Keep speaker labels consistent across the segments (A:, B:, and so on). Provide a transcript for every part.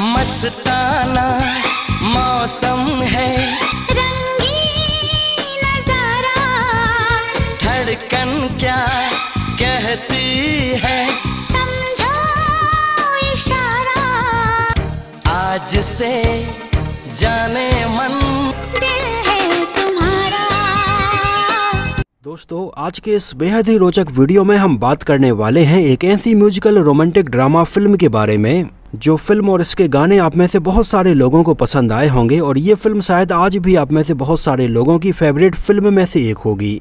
A: मस्ताना मौसम है आज से जाने मन दोस्तों आज के इस बेहद ही रोचक वीडियो में हम बात करने वाले हैं एक ऐसी म्यूजिकल रोमांटिक ड्रामा फिल्म के बारे में जो फिल्म और इसके गाने आप में से बहुत सारे लोगों को पसंद आए होंगे और ये फिल्म शायद आज भी आप में से बहुत सारे लोगों की फेवरेट फिल्म में से एक होगी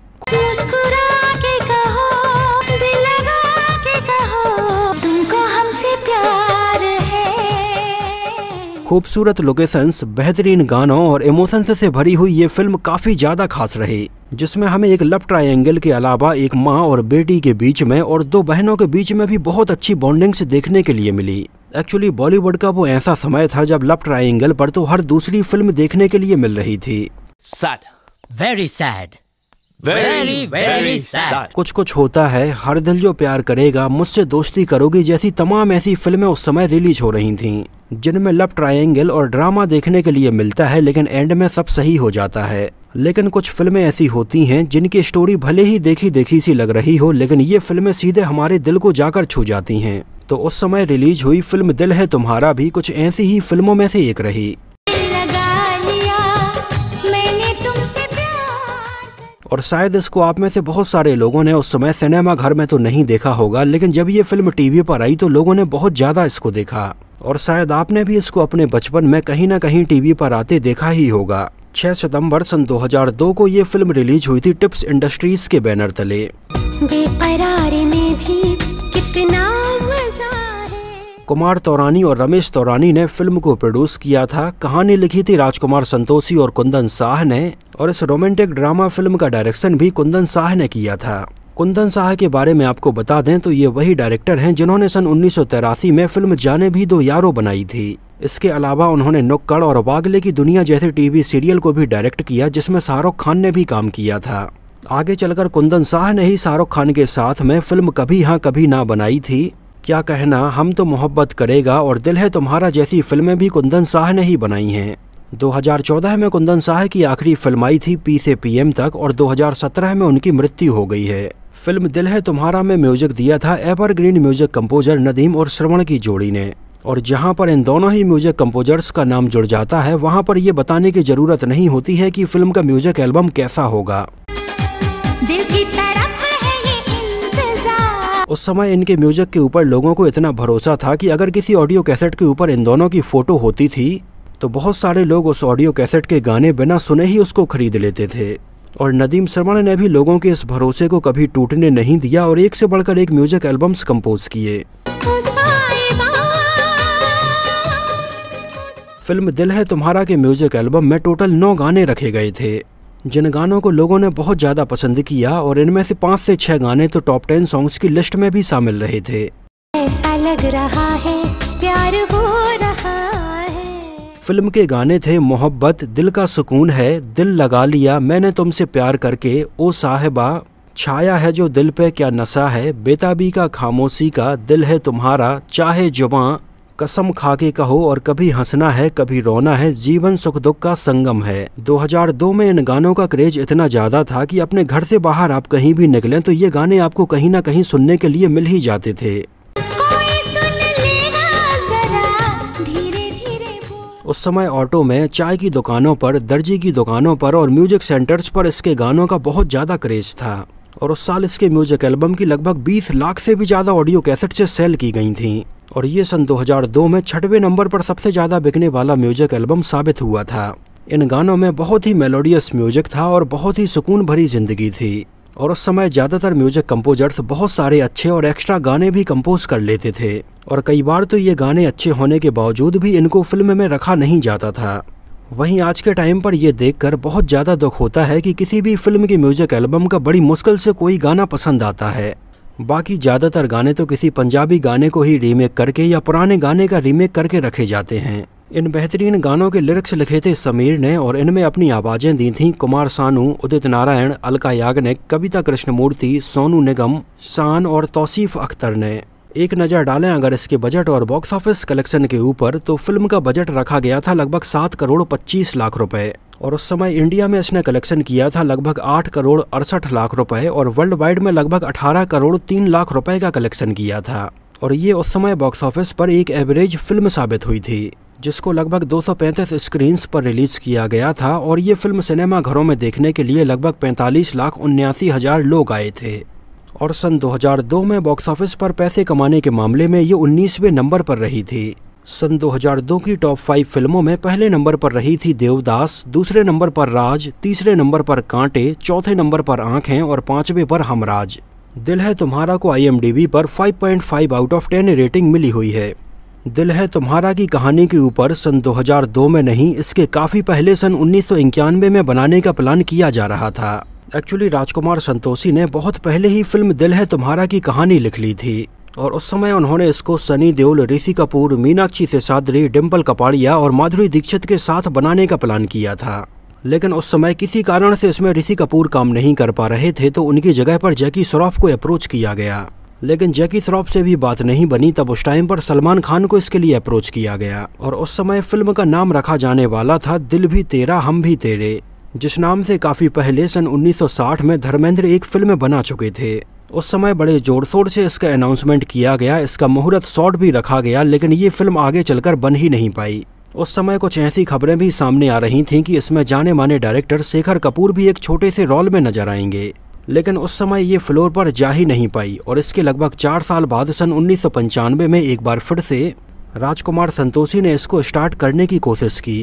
A: खूबसूरत लोकेशंस बेहतरीन गानों और इमोशंस से भरी हुई ये फिल्म काफ़ी ज़्यादा खास रही जिसमें हमें एक लव ट्रायंगल के अलावा एक माँ और बेटी के बीच में और दो बहनों के बीच में भी बहुत अच्छी बॉन्डिंग्स देखने के लिए मिली एक्चुअली बॉलीवुड का वो ऐसा समय था जब लव ट्राइंगल पर तो हर दूसरी फिल्म देखने के लिए मिल रही थी sad very sad very very sad कुछ कुछ होता है हर दिल जो प्यार करेगा मुझसे दोस्ती करोगी जैसी तमाम ऐसी फिल्में उस समय रिलीज हो रही थीं जिनमें लव ट्रायंगल और ड्रामा देखने के लिए मिलता है लेकिन एंड में सब सही हो जाता है लेकिन कुछ फिल्में ऐसी होती हैं जिनकी स्टोरी भले ही देखी देखी सी लग रही हो लेकिन ये फिल्में सीधे हमारे दिल को जाकर छू जाती हैं तो उस समय रिलीज हुई फिल्म दिल है तुम्हारा भी कुछ ऐसी ही फिल्मों में से एक रही और शायद इसको आप में से बहुत सारे लोगों ने उस समय सिनेमा घर में तो नहीं देखा होगा लेकिन जब ये फिल्म टीवी पर आई तो लोगों ने बहुत ज़्यादा इसको देखा और शायद आपने भी इसको अपने बचपन में कहीं ना कहीं टीवी पर आते देखा ही होगा 6 सितंबर सन 2002 को ये फिल्म रिलीज हुई थी टिप्स इंडस्ट्रीज के बैनर तले बेकरारी में भी कुमार तौरानी और रमेश तौरानी ने फिल्म को प्रोड्यूस किया था कहानी लिखी थी राजकुमार संतोषी और कुंदन शाह ने और इस रोमांटिक ड्रामा फिल्म का डायरेक्शन भी कुंदन शाह ने किया था कुंदन शाह के बारे में आपको बता दें तो ये वही डायरेक्टर हैं जिन्होंने सन उन्नीस में फिल्म जाने भी दो यारों बनाई थी इसके अलावा उन्होंने नुक्कड़ और वागले की दुनिया जैसे टीवी सीरियल को भी डायरेक्ट किया जिसमें शाहरुख खान ने भी काम किया था आगे चलकर कुंदन शाह ने ही शाहरुख खान के साथ में फिल्म कभी हाँ कभी ना बनाई थी क्या कहना हम तो मोहब्बत करेगा और दिल है तुम्हारा जैसी फिल्में भी कुंदन शाह ने ही बनाई हैं 2014 में कुंदन शाह की आखिरी फिल्म आई थी पी से पीएम तक और 2017 में उनकी मृत्यु हो गई है फिल्म दिल है तुम्हारा में म्यूजिक दिया था एवरग्रीन म्यूजिक कंपोजर नदीम और श्रवण की जोड़ी ने और जहां पर इन दोनों ही म्यूजिक कंपोजर्स का नाम जुड़ जाता है वहां पर यह बताने की ज़रूरत नहीं होती है कि फिल्म का म्यूजिक एल्बम कैसा होगा उस समय इनके म्यूजिक के ऊपर लोगों को इतना भरोसा था कि अगर किसी ऑडियो कैसेट के ऊपर इन दोनों की फोटो होती थी तो बहुत सारे लोग उस ऑडियो कैसेट के गाने बिना सुने ही उसको खरीद लेते थे और नदीम शर्मा ने भी लोगों के इस भरोसे को कभी टूटने नहीं दिया और एक से बढ़कर एक म्यूजिक एल्बम्स कंपोज किए फिल्म दिल है तुम्हारा के म्यूजिक एल्बम में टोटल नौ गाने रखे गए थे जिन गानों को लोगों ने बहुत ज़्यादा पसंद किया और इनमें से पाँच से छः गाने तो टॉप टेन सॉन्ग्स की लिस्ट में भी शामिल रहे थे लग रहा है प्यार हो रहा फिल्म के गाने थे मोहब्बत दिल का सुकून है दिल लगा लिया मैंने तुमसे प्यार करके ओ साहेबा छाया है जो दिल पे क्या नशा है बेताबी का खामोशी का दिल है तुम्हारा चाहे जुबा कसम खा के कहो और कभी हंसना है कभी रोना है जीवन सुख दुख का संगम है 2002 में इन गानों का क्रेज इतना ज्यादा था कि अपने घर से बाहर आप कहीं भी निकलें तो ये गाने आपको कहीं ना कहीं सुनने के लिए मिल ही जाते थे उस समय ऑटो में चाय की दुकानों पर दर्जी की दुकानों पर और म्यूजिक सेंटर्स पर इसके गानों का बहुत ज़्यादा क्रेज था और उस साल इसके म्यूजिक एल्बम की लगभग 20 लाख से भी ज़्यादा ऑडियो कैसेट से सेल की गई थीं और ये सन 2002 में छठवें नंबर पर सबसे ज़्यादा बिकने वाला म्यूजिक एल्बम साबित हुआ था इन गानों में बहुत ही मेलोडियस म्यूजिक था और बहुत ही सुकून भरी जिंदगी थी और उस समय ज़्यादातर म्यूजिक कंपोजर्स बहुत सारे अच्छे और एक्स्ट्रा गाने भी कंपोज कर लेते थे और कई बार तो ये गाने अच्छे होने के बावजूद भी इनको फिल्म में रखा नहीं जाता था वहीं आज के टाइम पर यह देखकर बहुत ज़्यादा दुख होता है कि किसी भी फिल्म के म्यूजिक एल्बम का बड़ी मुश्किल से कोई गाना पसंद आता है बाकी ज़्यादातर गाने तो किसी पंजाबी गाने को ही रीमेक करके या पुराने गाने का रीमेक करके रखे जाते हैं इन बेहतरीन गानों के लिरिक्स लिखे थे समीर ने और इनमें अपनी आवाज़ें दी थीं कुमार सानू उदित नारायण अलका याग्निक कविता कृष्णमूर्ति सोनू निगम शान और तौसीफ अख्तर ने एक नज़र डालें अगर इसके बजट और बॉक्स ऑफिस कलेक्शन के ऊपर तो फिल्म का बजट रखा गया था लगभग सात करोड़ पच्चीस लाख रुपए और उस समय इंडिया में इसने कलेक्शन किया था लगभग आठ करोड़ अड़सठ लाख रुपए और वर्ल्ड वाइड में लगभग अठारह करोड़ तीन लाख रुपए का कलेक्शन किया था और ये उस समय बॉक्स ऑफिस पर एक एवरेज फिल्म साबित हुई थी जिसको लगभग 235 स्क्रीन्स पर रिलीज किया गया था और ये फिल्म सिनेमा घरों में देखने के लिए लगभग पैंतालीस लाख उन्यासी हज़ार लोग आए थे और सन 2002 में बॉक्स ऑफिस पर पैसे कमाने के मामले में ये उन्नीसवें नंबर पर रही थी सन 2002 की टॉप फाइव फिल्मों में पहले नंबर पर रही थी देवदास दूसरे नंबर पर राज तीसरे नंबर पर कांटे चौथे नंबर पर आंखें और पाँचवें पर हमराज दिल है तुम्हारा को आई पर 5.5 आउट ऑफ 10 रेटिंग मिली हुई है दिल है तुम्हारा की कहानी के ऊपर सन 2002 में नहीं इसके काफ़ी पहले सन उन्नीस में बनाने का प्लान किया जा रहा था एक्चुअली राजकुमार संतोषी ने बहुत पहले ही फिल्म दिल है तुम्हारा की कहानी लिख ली थी और उस समय उन्होंने इसको सनी देओल ऋषि कपूर मीनाक्षी से साधरी डिम्पल कपाड़िया और माधुरी दीक्षित के साथ बनाने का प्लान किया था लेकिन उस समय किसी कारण से इसमें ऋषि कपूर काम नहीं कर पा रहे थे तो उनकी जगह पर जैकी श्रॉफ को अप्रोच किया गया लेकिन जैकी श्रॉफ से भी बात नहीं बनी तब उस टाइम पर सलमान खान को इसके लिए अप्रोच किया गया और उस समय फिल्म का नाम रखा जाने वाला था दिल भी तेरा हम भी तेरे जिस नाम से काफ़ी पहले सन 1960 में धर्मेंद्र एक फिल्म बना चुके थे उस समय बड़े जोर शोर से इसका अनाउंसमेंट किया गया इसका मुहूर्त शॉट भी रखा गया लेकिन ये फिल्म आगे चलकर बन ही नहीं पाई उस समय कुछ ऐसी खबरें भी सामने आ रही थीं कि इसमें जाने माने डायरेक्टर शेखर कपूर भी एक छोटे से रोल में नजर आएंगे लेकिन उस समय ये फ्लोर पर जा ही नहीं पाई और इसके लगभग चार साल बाद सन उन्नीस में एक बार फिर से राजकुमार संतोषी ने इसको स्टार्ट करने की कोशिश की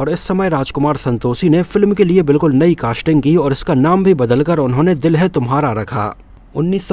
A: और इस समय राजकुमार संतोषी ने फिल्म के लिए बिल्कुल नई कास्टिंग की और इसका नाम भी बदलकर उन्होंने दिल है तुम्हारा रखा उन्नीस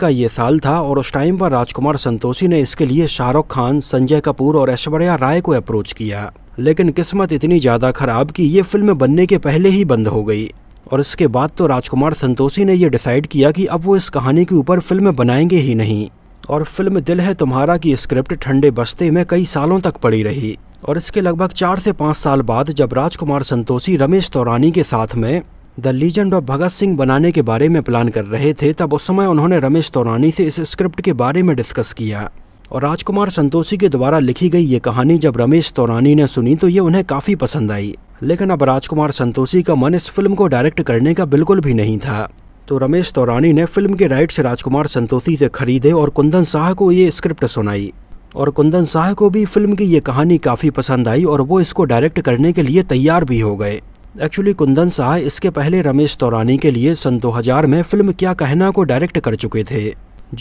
A: का ये साल था और उस टाइम पर राजकुमार संतोषी ने इसके लिए शाहरुख खान संजय कपूर और ऐश्वर्या राय को अप्रोच किया लेकिन किस्मत इतनी ज़्यादा खराब कि ये फिल्म बनने के पहले ही बंद हो गई और इसके बाद तो राजकुमार संतोषी ने यह डिसाइड किया कि अब वो इस कहानी के ऊपर फिल्म बनाएंगे ही नहीं और फिल्म दिल है तुम्हारा की स्क्रिप्ट ठंडे बस्ते में कई सालों तक पड़ी रही और इसके लगभग चार से पाँच साल बाद जब राजकुमार संतोषी रमेश तौरानी के साथ में the legend of Bhagat Singh बनाने के बारे में प्लान कर रहे थे तब उस समय उन्होंने रमेश तौरानी से इस स्क्रिप्ट के बारे में डिस्कस किया और राजकुमार संतोषी के द्वारा लिखी गई ये कहानी जब रमेश तौरानी ने सुनी तो ये उन्हें काफ़ी पसंद आई लेकिन अब राजकुमार संतोषी का मन इस फिल्म को डायरेक्ट करने का बिल्कुल भी नहीं था तो रमेश तौरानी तो ने फिल्म के राइट्स राजकुमार संतोषी से खरीदे और कुंदन शाह को ये स्क्रिप्ट सुनाई और कुंदन शाह को भी फिल्म की ये कहानी काफ़ी पसंद आई और वो इसको डायरेक्ट करने के लिए तैयार भी हो गए एक्चुअली कुंदन शाह इसके पहले रमेश तौरानी तो के लिए सन 2000 में फिल्म क्या कहना को डायरेक्ट कर चुके थे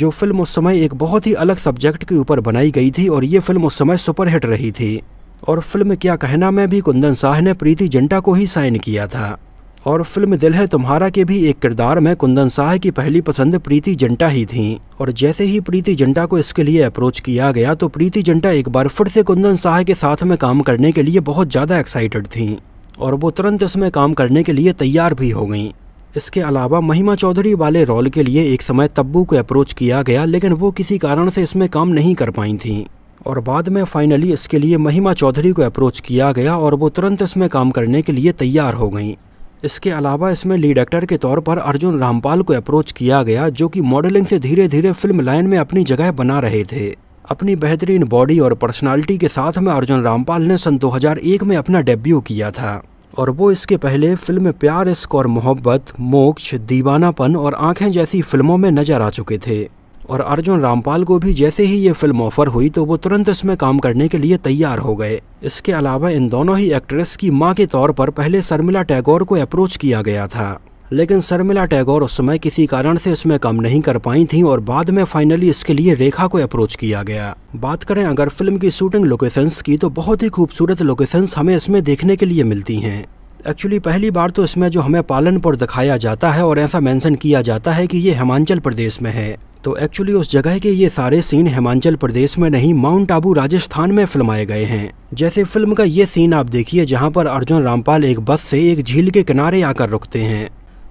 A: जो फिल्म उस समय एक बहुत ही अलग सब्जेक्ट के ऊपर बनाई गई थी और ये फिल्म उस समय सुपरहिट रही थी और फिल्म क्या कहना में भी कुंदन शाह ने प्रीति जिंटा को ही साइन किया था और फिल्म दिल है तुम्हारा के भी एक किरदार में कुंदन शाह की पहली पसंद प्रीति जंटा ही थी और जैसे ही प्रीति जंटा को इसके लिए अप्रोच किया गया तो प्रीति जंटा एक बार फिर से कुंदन शाह के साथ में काम करने के लिए बहुत ज़्यादा एक्साइटेड थी और वो तुरंत इसमें काम करने के लिए तैयार भी हो गई इसके अलावा महिमा चौधरी वाले रोल के लिए एक समय तब्बू को अप्रोच किया गया लेकिन वो किसी कारण से इसमें काम नहीं कर पाई थी और बाद में फाइनली इसके लिए महिमा चौधरी को अप्रोच किया गया और वो तुरंत इसमें काम करने के लिए तैयार हो गईं इसके अलावा इसमें लीड एक्टर के तौर पर अर्जुन रामपाल को अप्रोच किया गया जो कि मॉडलिंग से धीरे धीरे फिल्म लाइन में अपनी जगह बना रहे थे अपनी बेहतरीन बॉडी और पर्सनालिटी के साथ में अर्जुन रामपाल ने सन 2001 में अपना डेब्यू किया था और वो इसके पहले फिल्म प्यार इश्क और मोहब्बत मोक्ष दीवानापन और आंखें जैसी फिल्मों में नजर आ चुके थे और अर्जुन रामपाल को भी जैसे ही ये फिल्म ऑफर हुई तो वो तुरंत इसमें काम करने के लिए तैयार हो गए इसके अलावा इन दोनों ही एक्ट्रेस की माँ के तौर पर पहले शर्मिला टैगोर को अप्रोच किया गया था लेकिन शर्मिला टैगोर उस समय किसी कारण से इसमें काम नहीं कर पाई थीं और बाद में फाइनली इसके लिए रेखा को अप्रोच किया गया बात करें अगर फिल्म की शूटिंग लोकेशंस की तो बहुत ही खूबसूरत लोकेशंस हमें इसमें देखने के लिए मिलती हैं एक्चुअली पहली बार तो इसमें जो हमें पालनपुर दिखाया जाता है और ऐसा मेंशन किया जाता है कि ये हिमाचल प्रदेश में है तो एक्चुअली उस जगह के ये सारे सीन हिमाचल प्रदेश में नहीं माउंट आबू राजस्थान में फिल्माए गए हैं जैसे फिल्म का ये सीन आप देखिए जहाँ पर अर्जुन रामपाल एक बस से एक झील के किनारे आकर रुकते हैं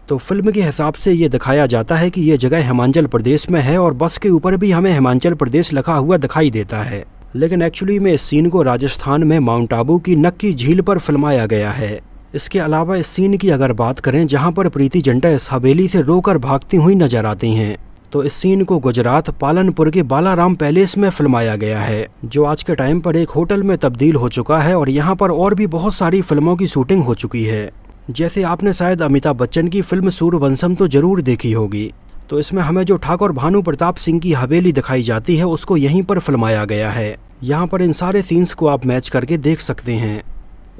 A: तो फिल्म के हिसाब से ये दिखाया जाता है कि ये जगह हिमाचल प्रदेश में है और बस के ऊपर भी हमें हिमाचल प्रदेश लिखा हुआ दिखाई देता है लेकिन एक्चुअली में इस सीन को राजस्थान में माउंट आबू की नक्की झील पर फिल्माया गया है इसके अलावा इस सीन की अगर बात करें जहाँ पर प्रीति जंटा इस हवेली से रोकर भागती हुई नजर आती हैं तो इस सीन को गुजरात पालनपुर के बालाराम पैलेस में फिल्माया गया है जो आज के टाइम पर एक होटल में तब्दील हो चुका है और यहाँ पर और भी बहुत सारी फिल्मों की शूटिंग हो चुकी है जैसे आपने शायद अमिताभ बच्चन की फिल्म सूर्यवंशम तो जरूर देखी होगी तो इसमें हमें जो ठाकुर भानु प्रताप सिंह की हवेली दिखाई जाती है उसको यहीं पर फिल्माया गया है यहाँ पर इन सारे सीन्स को आप मैच करके देख सकते हैं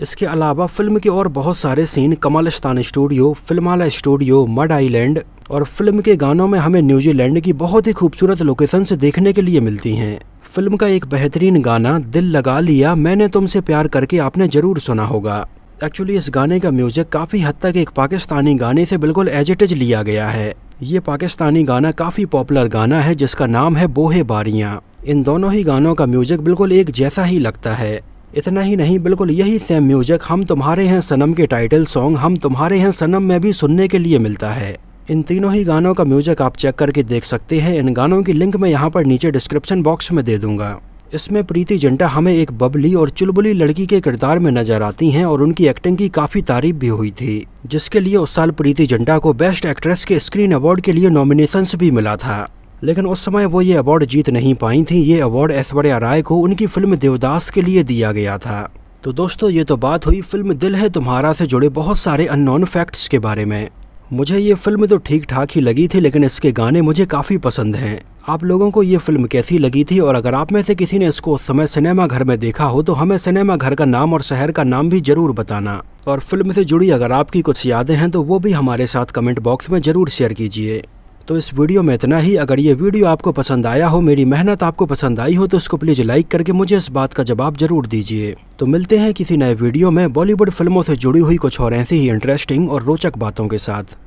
A: इसके अलावा फिल्म के और बहुत सारे scene Kamalistan studio Filmalaya studio Madh island और फिल्म के गानों में हमें न्यूजीलैंड की बहुत ही खूबसूरत लोकेशन से देखने के लिए मिलती हैं फिल्म का एक बेहतरीन गाना दिल लगा लिया मैंने तुमसे प्यार करके आपने ज़रूर सुना होगा एक्चुअली इस गाने का म्यूज़िक काफ़ी हद तक एक पाकिस्तानी गाने से बिल्कुल एजिटेज लिया गया है ये पाकिस्तानी गाना काफ़ी पॉपुलर गाना है जिसका नाम है बोहे बारियाँ इन दोनों ही गानों का म्यूज़िक बिल्कुल एक जैसा ही लगता है इतना ही नहीं बिल्कुल यही सेम म्यूजिक हम तुम्हारे हैं सनम के टाइटल सॉन्ग हम तुम्हारे हैं सनम में भी सुनने के लिए मिलता है इन तीनों ही गानों का म्यूजिक आप चेक करके देख सकते हैं इन गानों की लिंक मैं यहाँ पर नीचे डिस्क्रिप्शन बॉक्स में दे दूंगा इसमें प्रीति जिंटा हमें एक बबली और चुलबुली लड़की के किरदार में नजर आती हैं और उनकी एक्टिंग की काफ़ी तारीफ भी हुई थी जिसके लिए उस साल प्रीति जिंटा को बेस्ट एक्ट्रेस के स्क्रीन अवार्ड के लिए नॉमिनेशंस भी मिला था लेकिन उस समय वो ये अवार्ड जीत नहीं पाई थी ये अवार्ड ऐश्वर्या राय को उनकी फिल्म देवदास के लिए दिया गया था तो दोस्तों ये तो बात हुई फिल्म दिल है तुम्हारा से जुड़े बहुत सारे अननोन फैक्ट्स के बारे में मुझे ये फिल्म तो ठीक ठाक ही लगी थी लेकिन इसके गाने मुझे काफ़ी पसंद हैं आप लोगों को ये फिल्म कैसी लगी थी और अगर आप में से किसी ने इसको उस समय सिनेमा घर में देखा हो तो हमें सिनेमा घर का नाम और शहर का नाम भी जरूर बताना और फिल्म से जुड़ी अगर आपकी कुछ यादें हैं तो वो भी हमारे साथ कमेंट बॉक्स में ज़रूर शेयर कीजिए तो इस वीडियो में इतना ही अगर ये वीडियो आपको पसंद आया हो मेरी मेहनत आपको पसंद आई हो तो उसको प्लीज़ लाइक करके मुझे इस बात का जवाब जरूर दीजिए तो मिलते हैं किसी नए वीडियो में बॉलीवुड फिल्मों से जुड़ी हुई कुछ और ऐसी ही इंटरेस्टिंग और रोचक बातों के साथ